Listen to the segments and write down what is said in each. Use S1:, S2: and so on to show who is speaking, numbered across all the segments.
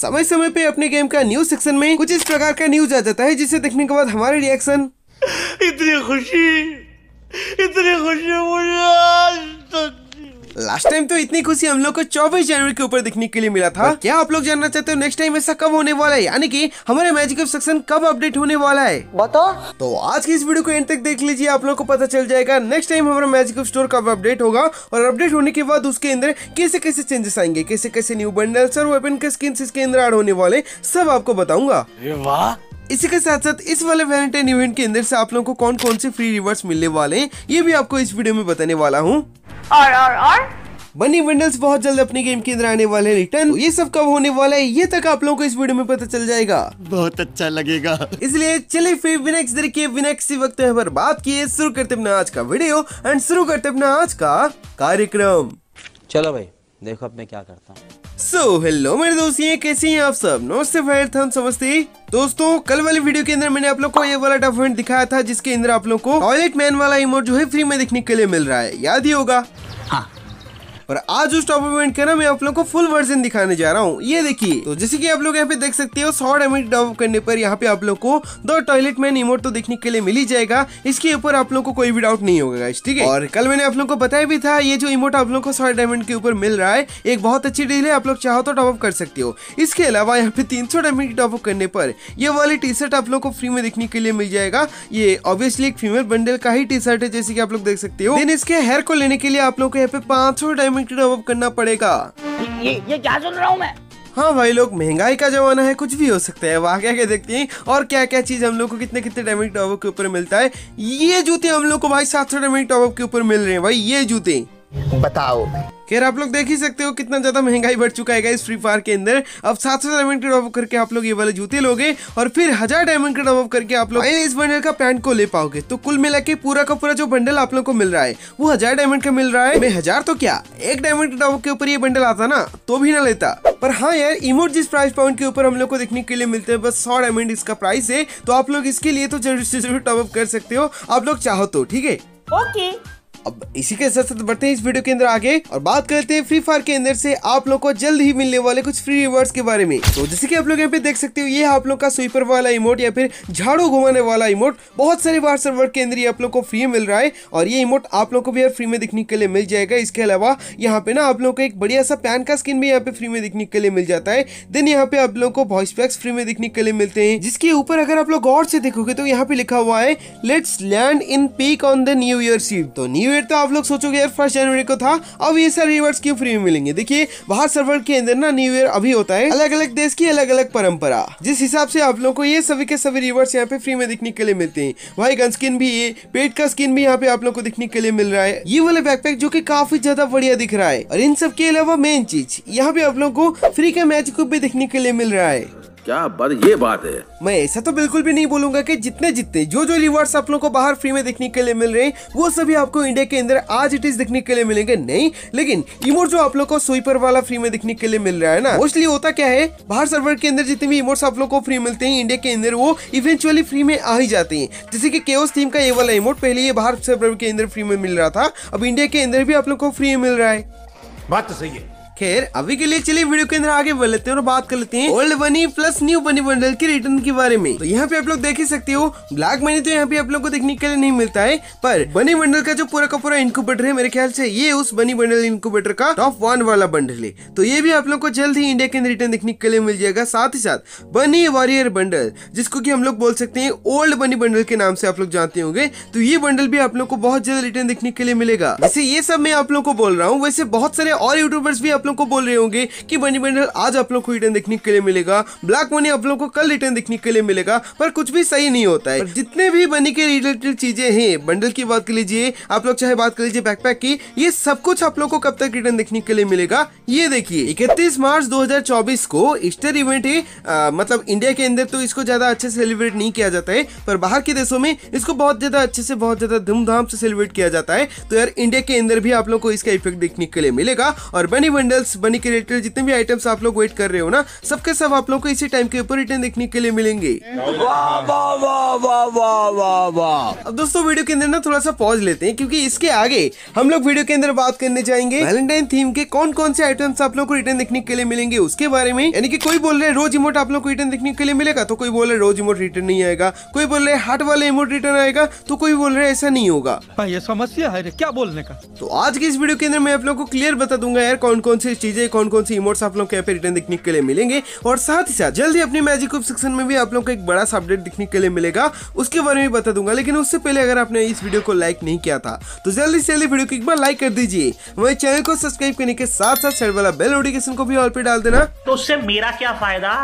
S1: समय समय पे अपने गेम का न्यूज सेक्शन में कुछ इस प्रकार का न्यूज आ जाता है जिसे देखने के बाद हमारे रिएक्शन इतनी खुशी इतनी खुशी मुझे आज तक लास्ट टाइम तो इतनी खुशी हम लोग को चौबीस जनवरी के ऊपर दिखने के लिए मिला था क्या आप लोग जानना चाहते हो नेक्स्ट टाइम ऐसा कब होने वाला है यानी कि हमारे मैजिक ऑफ सेक्शन कब अपडेट होने वाला है बताओ तो आज की इस वीडियो को एंड तक देख लीजिए आप लोग को पता चल जाएगा नेक्स्ट टाइम हमारा मैजिक ऑफ स्टोर कब अपडेट होगा और अपडेट होने के बाद उसके अंदर कैसे कैसे चेंजेस आएंगे कैसे कैसे न्यू बंडल्स और वेपन के स्किन इसके अंदर एड होने वाले सब आपको बताऊंगा वाह इसी के साथ साथ इस वाले वैलेंटाइन इवेंट के अंदर से आप लोगों को कौन कौन से फ्री रिवर्ड्स मिलने वाले हैं ये भी आपको इस वीडियो में बताने वाला हूँ बनी विंडल्स बहुत जल्द अपने गेम के अंदर आने वाले रिटर्न ये सब कब होने वाला है ये तक आप लोगों को इस वीडियो में पता चल जाएगा बहुत अच्छा लगेगा इसलिए चले फिर विनेक्स देखिए विनेक्स वक्त पर बात किए शुरू करते अपना आज का वीडियो एंड शुरू करते अपना आज का कार्यक्रम चलो भाई देखो अब मैं क्या करता हूँ सो so, हेलो मेरे दोस्त ये कैसे हैं आप सब नमस्ते फायर थम समझते दोस्तों कल वाली वीडियो के अंदर मैंने आप लोग को ये वाला टफ दिखाया था जिसके अंदर आप लोग को टॉयलेट मैन वाला इमोट जो है फ्री में देखने के लिए मिल रहा है याद ही होगा और आज उस टॉप इवेंट का ना मैं आप लोग को फुल वर्जन दिखाने जा रहा हूँ ये देखिए तो जैसे की आप लोग यहाँ पे देख सकते हो सौ डैमेज डॉप करने पर यहाँ पे आप लोग को दो टॉयलेट मैन इमोट तो देखने के लिए मिल ही जाएगा इसके ऊपर आप लोग को कोई भी डाउट नहीं होगा ठीक है और कल मैंने आप लोग को बताया भी था ये जो इमोट आप लोग को सौ डायमंड के ऊपर मिल रहा है एक बहुत अच्छी डील है आप लोग चाहो तो टॉपअप कर सकते हो इसके अलावा यहाँ पे तीन सौ डायमंड टॉपअप करने पर ये वाली टी शर्ट आप लोग को फ्री में देखने के लिए मिल जाएगा ये ऑब्वियसली एक फीमेल बंडल का ही टी शर्ट है जैसे की आप लोग देख सकते हो देन इसके हेयर को लेने के लिए आप लोग को यहाँ पे पांच सौ डायमंड इकोनॉमिक डेवलप करना पड़ेगा ये ये क्या सुन रहा हूँ मैं हाँ भाई लोग महंगाई का जमाना है कुछ भी हो सकता है वहाँ क्या क्या देखते हैं और क्या क्या चीज हम लोग को कितने कितने डेमिक टॉप के ऊपर मिलता है ये जूते हम लोग को भाई सात सौ डेमिक टॉप के ऊपर मिल रहे हैं भाई ये जूते बताओ खेर आप लोग देख ही सकते हो कितना ज्यादा महंगाई बढ़ चुका है इस फ्री फायर के अंदर अब सात सौ डायमंड के करके आप लोग ये वाले जूते लोगे और फिर हजार डायमंड के टॉप करके आप लोग इस बंडल का पैंट को ले पाओगे तो कुल मिला के पूरा का पूरा जो बंडल आप लोग को मिल रहा है वो हजार डायमंड का मिल रहा है मैं हजार तो क्या एक डायमंड के टॉप के ऊपर ये बंडल आता ना तो भी ना लेता पर हाँ यार इमोट जिस प्राइस पॉइंट के ऊपर हम लोग को देखने के लिए मिलते हैं बस सौ डायमंड इसका प्राइस है तो आप लोग इसके लिए तो जरूर से जरूर टॉप अप कर सकते हो आप लोग चाहो तो ठीक है ओके अब इसी के साथ साथ बढ़ते हैं इस वीडियो के अंदर आगे और बात करते हैं फ्री फायर के अंदर से आप लोग को जल्द ही मिलने वाले कुछ फ्री रिवार्ड्स के बारे में तो जैसे कि आप लोग यहाँ पे देख सकते हो ये आप लोग का स्वीपर वाला इमोट या फिर झाड़ू घुमाने वाला इमोट बहुत सारे वार सर्वर के अंदर ये आप लोग को फ्री मिल रहा है और ये इमोट आप लोग को भी फ्री में दिखने के लिए मिल जाएगा इसके अलावा यहाँ पे ना आप लोग को एक बढ़िया सा पैन का स्किन भी यहाँ पे फ्री में दिखने के लिए मिल जाता है देन यहाँ पे आप लोग को वॉइस पैक्स फ्री में दिखने के लिए मिलते हैं जिसके ऊपर अगर आप लोग गौर से देखोगे तो यहाँ पे लिखा हुआ है let's land in peak on the new year सीव तो न्यू न्यू ईयर तो आप लोग सोचोगे यार फर्स्ट जनवरी को था अब ये सारे रिवार्ड्स क्यों फ्री में मिलेंगे देखिए बाहर सर्वर के अंदर ना न्यू ईयर अभी होता है अलग अलग देश की अलग अलग परंपरा जिस हिसाब से आप लोग को ये सभी के सभी रिवार्ड्स यहाँ पे फ्री में देखने के लिए मिलते हैं वही गन स्किन भी ये पेट का स्किन भी यहाँ पे आप लोग को देखने के लिए मिल रहा है ये वाले बैकपैक जो की काफी ज्यादा बढ़िया दिख रहा है और इन सब के अलावा मेन चीज यहाँ पे आप लोग को फ्री का मैच को भी देखने के लिए मिल रहा है क्या बात ये बात है मैं ऐसा तो बिल्कुल भी नहीं बोलूंगा कि जितने जितने जो जो रिवार्ड्स आप लोगों को बाहर फ्री में देखने के लिए मिल रहे हैं वो सभी आपको इंडिया के अंदर आज इट इज देखने के लिए मिलेंगे नहीं लेकिन इमोट जो आप लोग को स्वीपर वाला फ्री में देखने के लिए मिल रहा है ना मोस्टली होता क्या है बाहर सर्वर के अंदर जितने भी इमोट्स आप लोग को फ्री मिलते हैं इंडिया के अंदर वो इवेंचुअली फ्री में आ ही जाते हैं जैसे की केओस टीम का ये वाला इमोट पहले ये बाहर सर्वर के अंदर फ्री में मिल रहा था अब इंडिया के अंदर भी आप लोग को फ्री मिल रहा है बात तो सही है खैर अभी के लिए चलिए वीडियो के अंदर आगे बढ़ लेते हैं और बात कर लेते हैं old bunny plus new bunny bundle के रिटर्न के बारे में तो यहाँ पे आप लोग देख ही सकते हो ब्लैक मनी तो यहाँ पे आप लोग को देखने के लिए नहीं मिलता है पर बनी बंडल का जो पूरा का पूरा इंक्यूबेटर है मेरे ख्याल से ये उस बनी बंडल इंक्यूबेटर का टॉप वन वाला बंडल है तो ये भी आप लोग को जल्द ही इंडिया के अंदर रिटर्न देखने के लिए मिल जाएगा साथ ही साथ बनी वॉरियर बंडल जिसको की हम लोग बोल सकते हैं ओल्ड बनी बंडल के नाम से आप लोग जानते होंगे तो ये बंडल भी आप लोग को बहुत जल्द रिटर्न देखने के लिए मिलेगा जैसे ये सब मैं आप लोग को बोल रहा हूँ वैसे बहुत सारे और यूट्यूबर्स भी आप लोग को बोल रहे होंगे कि बनी बंडल आज आप लोग को रिटर्न देखने के लिए मिलेगा ब्लैक मनी आप लोग को कल रिटर्न देखने के लिए मिलेगा पर कुछ भी सही नहीं होता है जितने भी बनी के रिलेटेड चीजें हैं बंडल की बात कर लीजिए आप लोग चाहे बात कर लीजिए बैकपैक की ये सब कुछ आप लोग को कब तक रिटर्न देखने के लिए मिलेगा ये देखिए इकतीस मार्च दो को ईस्टर इवेंट है मतलब इंडिया के अंदर तो इसको ज्यादा अच्छे से सेलिब्रेट नहीं किया जाता है पर बाहर के देशों में इसको बहुत ज्यादा अच्छे से बहुत ज्यादा धूमधाम से सेलिब्रेट किया जाता है तो यार इंडिया के अंदर भी आप लोग को इसका इफेक्ट देखने के लिए मिलेगा और बनी बंडल पर्ल्स बनी के रिलेटेड जितने भी आइटम्स आप लोग वेट कर रहे हो ना सबके सब आप लोग को इसी टाइम के ऊपर रिटर्न देखने के लिए मिलेंगे अब दोस्तों वीडियो के अंदर ना थोड़ा सा पॉज लेते हैं क्योंकि इसके आगे हम लोग वीडियो के अंदर बात करने जाएंगे वैलेंटाइन थीम के कौन कौन से आइटम्स आप लोग को रिटर्न देखने के लिए मिलेंगे उसके बारे में यानी कि कोई बोल रहे हैं रोज इमोट आप लोग को रिटर्न देखने के लिए मिलेगा तो कोई बोल रहे रोज इमोट रिटर्न नहीं आएगा कोई बोल रहे हार्ट वाले इमोट रिटर्न आएगा तो कोई बोल रहे ऐसा नहीं होगा ये समस्या है क्या बोलने का तो आज की इस वीडियो के अंदर मैं आप लोग को क्लियर बता दूंगा यार कौन कौन से विशेष चीजें कौन कौन सी इमोट्स आप लोग के यहाँ पे रिटर्न देखने के लिए मिलेंगे और साथ ही साथ जल्दी अपने मैजिक वेब सेक्शन में भी आप लोग को एक बड़ा सा अपडेट दिखने के लिए मिलेगा उसके बारे में बता दूंगा लेकिन उससे पहले अगर आपने इस वीडियो को लाइक नहीं किया था तो जल्दी से जल्दी वीडियो को एक बार लाइक कर दीजिए वही चैनल को सब्सक्राइब करने के साथ साथ वाला बेल नोटिफिकेशन को भी ऑल पे डाल देना तो उससे मेरा क्या फायदा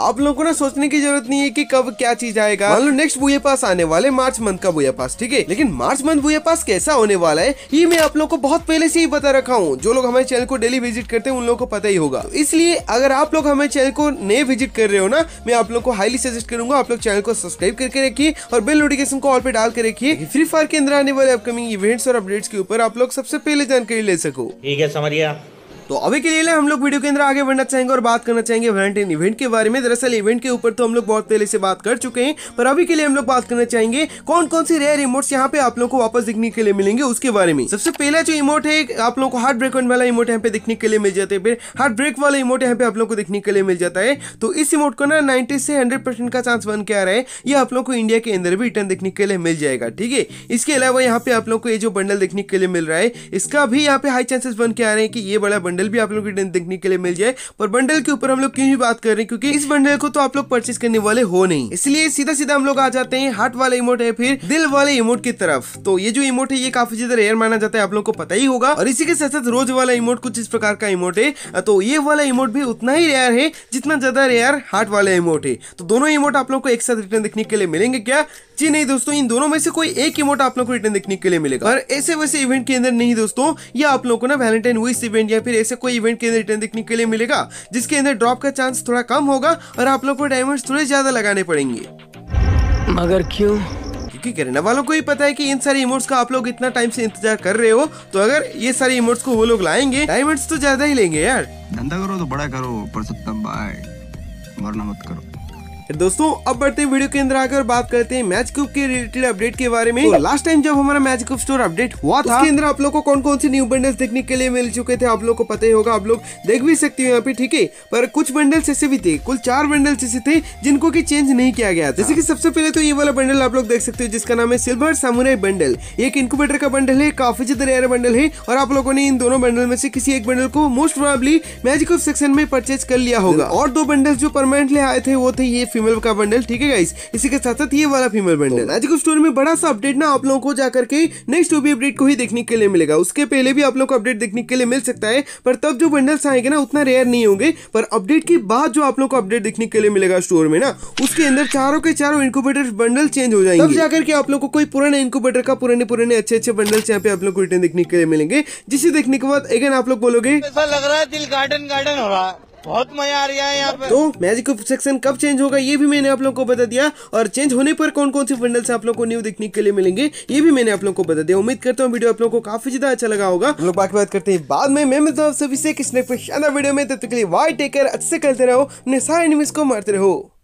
S1: आप लोगों को ना सोचने की जरूरत नहीं है कि कब क्या चीज आएगा मान लो नेक्स्ट बुए पास आने वाले मार्च मंथ का बुए पास ठीक है लेकिन मार्च मंथ बुए पास कैसा होने वाला है ये मैं आप लोग को बहुत पहले से ही बता रखा हूँ जो लोग हमारे चैनल को डेली विजिट करते हैं उन लोगों को पता ही होगा तो इसलिए अगर आप लोग हमारे चैनल को नए विजिट कर रहे हो ना मैं आप लोग को हाईली सजेस्ट करूंगा आप लोग चैनल को सब्सक्राइब करके रखिए और बेल नोटिफिकेशन को ऑल पे डाल के रखिए फ्री फायर के अंदर आने वाले अपकमिंग इवेंट्स और अपडेट्स के ऊपर आप लोग सबसे पहले जानकारी ले सको ठीक है समरिया तो अभी के लिए हम लोग वीडियो के अंदर आगे बढ़ना चाहेंगे और बात करना चाहेंगे वैलेंटाइन इवेंट के बारे में दरअसल इवेंट के ऊपर तो हम लोग बहुत पहले से बात कर चुके हैं पर अभी के लिए हम लोग बात करना चाहेंगे कौन कौन सी रेयर इमोट्स यहाँ पे आप लोग को वापस दिखने के लिए मिलेंगे उसके बारे में सबसे पहला जो इमोट है आप लोग को हार्ट ब्रेक वाला इमोट यहाँ पे दिखने के लिए मिल जाते हैं फिर हार्ट ब्रेक वाला इमोट यहाँ पे आप लोग को दिखने के लिए मिल जाता है तो इस इमोट को ना नाइन्टी से हंड्रेड का चांस बन के आ रहा है ये आप लोग को इंडिया के अंदर भी रिटर्न दिखने के लिए मिल जाएगा ठीक है इसके अलावा यहाँ पे आप लोग को ये जो बंडल देखने के लिए मिल रहा है इसका भी यहाँ पे हाई चांसेस बन के आ रहे हैं कि ये बड़ा बंडल भी आप लोग देखने के लिए मिल जाए पर बंडल के ऊपर हम लोग क्यों ही बात कर रहे हैं क्योंकि इस बंडल को तो आप लोग परचेज करने वाले हो नहीं इसलिए सीधा सीधा हम लोग आ जाते हैं हार्ट वाले इमोट है फिर दिल वाले इमोट की तरफ तो ये जो इमोट है ये काफी ज्यादा रेयर माना जाता है आप लोग को पता ही होगा और इसी के साथ साथ रोज वाला इमोट कुछ इस प्रकार का इमोट है तो ये वाला इमोट भी उतना ही रेयर है जितना ज्यादा रेयर हार्ट वाला इमोट है तो दोनों इमोट आप लोग को एक साथ रिटर्न देखने के लिए मिलेंगे क्या जी नहीं दोस्तों इन दोनों में से कोई एक इमोट आप लोग को रिटर्न देखने के लिए मिलेगा और ऐसे वैसे इवेंट के अंदर नहीं दोस्तों ये आप लोग को ना वैलेंटाइन विश इवेंट या फिर ऐसे कोई इवेंट के अंदर रिटर्न देखने के लिए मिलेगा जिसके अंदर ड्रॉप का चांस थोड़ा कम होगा और आप लोग को डायमंड थोड़े ज्यादा लगाने पड़ेंगे मगर क्यों क्योंकि करना वालों को ही पता है कि इन सारे इमोट्स का आप लोग इतना टाइम से इंतजार कर रहे हो तो अगर ये सारे इमोट्स को वो लोग लाएंगे डायमंड्स तो ज्यादा ही लेंगे यार धंधा करो तो बड़ा करो पर भाई मरना मत करो तो दोस्तों अब बढ़ते वीडियो के अंदर आकर बात करते हैं मैच कूप के रिलेटेड अपडेट के बारे में तो लास्ट तो टाइम जब हमारा मैच कूप स्टोर अपडेट हुआ था उसके अंदर आप लोग को कौन कौन से न्यू बंडल्स देखने के लिए मिल चुके थे आप लोग को पता ही होगा आप लोग देख भी सकते हो यहाँ पे ठीक है पर कुछ बंडल्स ऐसे भी थे कुल चार बंडल्स ऐसे थे जिनको की चेंज नहीं किया गया जैसे की हाँ। सबसे पहले तो ये वाला बंडल आप लोग देख सकते हो जिसका नाम है सिल्वर सामुराई बंडल एक इंक्यूबेटर का बंडल है काफी ज्यादा रेयर बंडल है और आप लोगों ने इन दोनों बंडल में से किसी एक बंडल को मोस्ट प्रोबेबली मैजिक सेक्शन में परचेज कर लिया होगा और दो बंडल जो परमानेंटली आए थे वो थे ये फीमेल का बंडल ठीक है गाइस इसी के साथ साथ ये वाला फीमेल बंडल आज मैजिक स्टोर में बड़ा सा अपडेट ना आप लोगों को जाकर के नेक्स्ट ओबी अपडेट को ही देखने के लिए मिलेगा उसके पहले भी आप लोग को अपडेट देखने के लिए मिल सकता है पर तब जो बंडल्स आएंगे ना उतना रेयर नहीं होंगे पर अपडेट के बाद जो आप लोग को अपडेट देखने के लिए मिलेगा स्टोर में ना उसके अंदर चारों के चारों इंक्यूबेटर बंडल चेंज हो जाएंगे तब जाकर के आप लोग को कोई पुराना इंक्यूबेटर का पुराने पुराने अच्छे अच्छे बंडल्स यहाँ पे आप लोग को रिटर्न देखने के लिए मिलेंगे जिसे देखने के बाद अगेन आप लोग बोलोगे ऐसा लग रहा है दिल गार्डन गार्डन हो रहा है बहुत मजा आ रहा है यहाँ पे तो मैजिक सेक्शन कब चेंज होगा ये भी मैंने आप लोगों को बता दिया और चेंज होने पर कौन कौन से बंडल्स आप लोगों को न्यू देखने के लिए मिलेंगे ये भी मैंने आप लोगों को बता दिया उम्मीद करता हूँ वीडियो आप लोगों को काफी ज्यादा अच्छा लगा होगा लोग बाकी बात करते हैं बाद में मैं मिलता हूँ सभी से किसने शानदार वीडियो में तब तक के लिए वाई टेकर अच्छे से करते रहो अपने सारे एनिमीज को मारते रहो